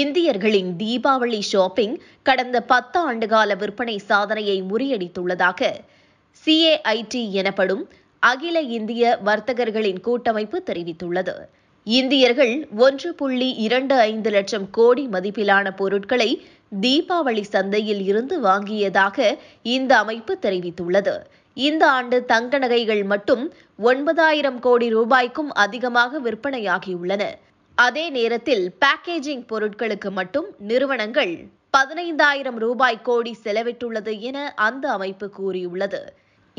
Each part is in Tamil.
இந்தியர்களின் தீபாவளி ஷாப்பிங் கடந்த பத்து ஆண்டுகால விற்பனை சாதனையை முறியடித்துள்ளதாக சிஏஐடி எனப்படும் அகில இந்திய வர்த்தகர்களின் கூட்டமைப்பு தெரிவித்துள்ளது இந்தியர்கள் ஒன்று புள்ளி இரண்டு ஐந்து லட்சம் கோடி மதிப்பிலான பொருட்களை தீபாவளி சந்தையில் இருந்து வாங்கியதாக இந்த அமைப்பு தெரிவித்துள்ளது இந்த ஆண்டு தங்க நகைகள் மட்டும் ஒன்பதாயிரம் கோடி ரூபாய்க்கும் அதிகமாக விற்பனையாகியுள்ளன அதே நேரத்தில் பேக்கேஜிங் பொருட்களுக்கு மட்டும் நிறுவனங்கள் பதினைந்தாயிரம் ரூபாய் கோடி செலவிட்டுள்ளது என அந்த அமைப்பு கூறியுள்ளது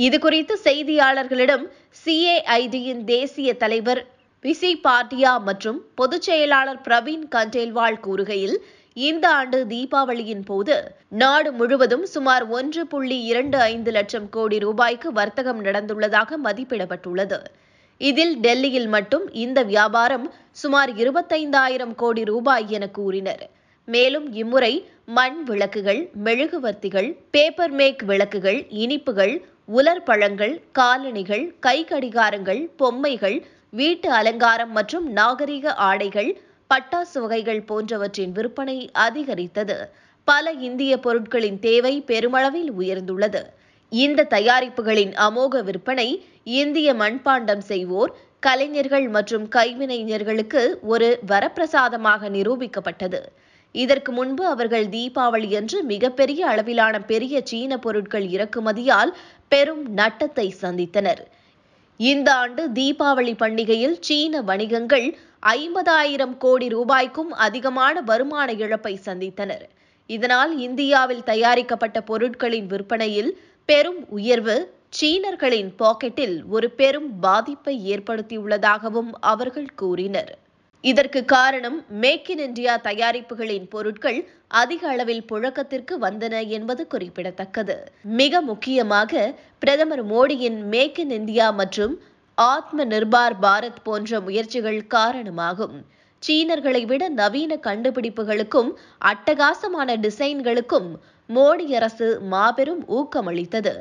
இதுகுறித்து செய்தியாளர்களிடம் சிஏஐடியின் தேசிய தலைவர் விசி பாட்டியா மற்றும் பொதுச் செயலாளர் பிரவீன் கண்டேல்வால் கூறுகையில் இந்த ஆண்டு தீபாவளியின் போது நாடு முழுவதும் சுமார் ஒன்று புள்ளி இரண்டு ஐந்து லட்சம் கோடி ரூபாய்க்கு வர்த்தகம் நடந்துள்ளதாக மதிப்பிடப்பட்டுள்ளது இதில் டெல்லியில் மட்டும் இந்த வியாபாரம் சுமார் இருபத்தைந்தாயிரம் கோடி ரூபாய் என கூறினர் மேலும் இம்முறை மண் விளக்குகள் மெழுகுவர்த்திகள் பேப்பர் மேக் விளக்குகள் இனிப்புகள் உலர் பழங்கள் காலணிகள் கை கடிகாரங்கள் பொம்மைகள் வீட்டு அலங்காரம் மற்றும் நாகரிக ஆடைகள் பட்டாசு வகைகள் போன்றவற்றின் விற்பனை அதிகரித்தது பல இந்திய பொருட்களின் தேவை பெருமளவில் உயர்ந்துள்ளது இந்த தயாரிப்புகளின் அமோக விற்பனை இந்திய மண்பாண்டம் செய்வோர் கலைஞர்கள் மற்றும் கைவினைஞர்களுக்கு ஒரு வரப்பிரசாதமாக நிரூபிக்கப்பட்டது இதற்கு முன்பு அவர்கள் தீபாவளி என்று மிகப்பெரிய அளவிலான பெரிய சீன பொருட்கள் இறக்குமதியால் பெரும் நட்டத்தை சந்தித்தனர் இந்த ஆண்டு தீபாவளி பண்டிகையில் சீன வணிகங்கள் ஐம்பதாயிரம் கோடி ரூபாய்க்கும் அதிகமான வருமான இழப்பை சந்தித்தனர் இதனால் இந்தியாவில் தயாரிக்கப்பட்ட பொருட்களின் விற்பனையில் பெரும் உயர்வு சீனர்களின் பாக்கெட்டில் ஒரு பெரும் பாதிப்பை ஏற்படுத்தியுள்ளதாகவும் அவர்கள் கூறினர் இதற்கு காரணம் மேக் இன் இந்தியா தயாரிப்புகளின் பொருட்கள் அதிக அளவில் புழக்கத்திற்கு வந்தன என்பது குறிப்பிடத்தக்கது மிக முக்கியமாக பிரதமர் மோடியின் மேக் இன் இந்தியா மற்றும் ஆத்ம நிர்பார் பாரத் போன்ற முயற்சிகள் காரணமாகும் சீனர்களை விட நவீன கண்டுபிடிப்புகளுக்கும் அட்டகாசமான டிசைன்களுக்கும் மோடி அரசு மாபெரும் ஊக்கமளித்தது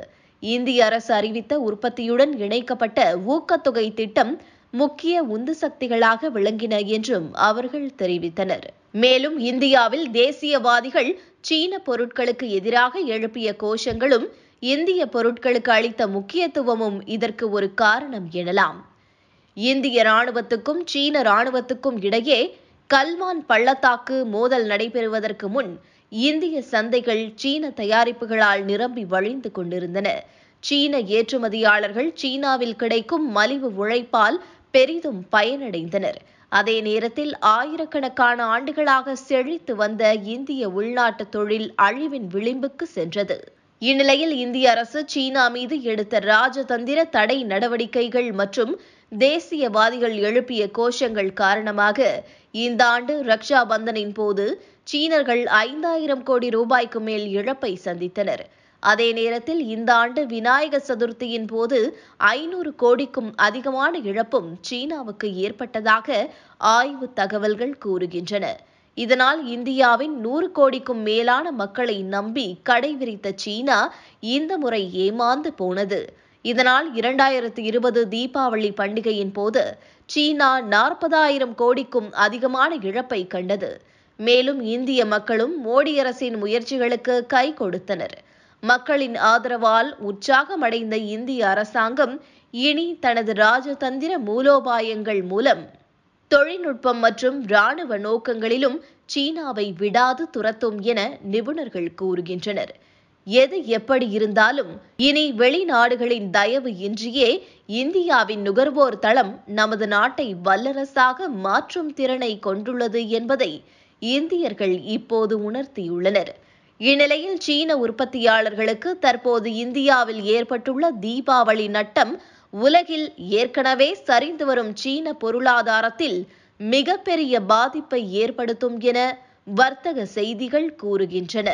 இந்திய அரசு அறிவித்த உற்பத்தியுடன் இணைக்கப்பட்ட ஊக்கத்தொகை திட்டம் முக்கிய உந்து சக்திகளாக விளங்கின என்றும் அவர்கள் தெரிவித்தனர் மேலும் இந்தியாவில் தேசியவாதிகள் சீன பொருட்களுக்கு எதிராக எழுப்பிய கோஷங்களும் இந்திய பொருட்களுக்கு அளித்த முக்கியத்துவமும் இதற்கு ஒரு காரணம் எனலாம் இந்திய ராணுவத்துக்கும் சீன ராணுவத்துக்கும் இடையே கல்வான் பள்ளத்தாக்கு மோதல் நடைபெறுவதற்கு முன் இந்திய சந்தைகள் சீன தயாரிப்புகளால் நிரம்பி வழிந்து கொண்டிருந்தன சீன ஏற்றுமதியாளர்கள் சீனாவில் கிடைக்கும் மலிவு உழைப்பால் பெரிதும் பயனடைந்தனர் அதே நேரத்தில் ஆயிரக்கணக்கான ஆண்டுகளாக செழித்து வந்த இந்திய உள்நாட்டு தொழில் அழிவின் விளிம்புக்கு சென்றது இந்நிலையில் இந்திய அரசு சீனா மீது எடுத்த ராஜதந்திர தடை நடவடிக்கைகள் மற்றும் தேசியவாதிகள் எழுப்பிய கோஷங்கள் காரணமாக இந்த ஆண்டு ரக்ஷா பந்தனின் போது சீனர்கள் ஐந்தாயிரம் கோடி ரூபாய்க்கு மேல் இழப்பை சந்தித்தனர் அதே நேரத்தில் இந்த ஆண்டு விநாயக சதுர்த்தியின் போது ஐநூறு கோடிக்கும் அதிகமான இழப்பும் சீனாவுக்கு ஏற்பட்டதாக ஆய்வு தகவல்கள் கூறுகின்றன இதனால் இந்தியாவின் நூறு கோடிக்கும் மேலான மக்களை நம்பி கடை விரித்த சீனா இந்த முறை ஏமாந்து போனது இதனால் இரண்டாயிரத்து இருபது தீபாவளி பண்டிகையின் போது சீனா நாற்பதாயிரம் கோடிக்கும் அதிகமான இழப்பை கண்டது மேலும் இந்திய மக்களும் மோடி அரசின் முயற்சிகளுக்கு கை கொடுத்தனர் மக்களின் ஆதரவால் உற்சாகமடைந்த இந்திய அரசாங்கம் இனி தனது ராஜதந்திர மூலோபாயங்கள் மூலம் தொழில்நுட்பம் மற்றும் இராணுவ நோக்கங்களிலும் சீனாவை விடாது துரத்தும் என நிபுணர்கள் கூறுகின்றனர் எது எப்படி இருந்தாலும் இனி வெளிநாடுகளின் தயவு இன்றியே இந்தியாவின் நுகர்வோர் தளம் நமது நாட்டை வல்லரசாக மாற்றும் திறனை கொண்டுள்ளது என்பதை இந்தியர்கள் இப்போது உணர்த்தியுள்ளனர் இந்நிலையில் சீன உற்பத்தியாளர்களுக்கு தற்போது இந்தியாவில் ஏற்பட்டுள்ள தீபாவளி நட்டம் உலகில் ஏற்கனவே சரிந்து வரும் சீன பொருளாதாரத்தில் மிகப்பெரிய பாதிப்பை ஏற்படுத்தும் என வர்த்தக செய்திகள் கூறுகின்றன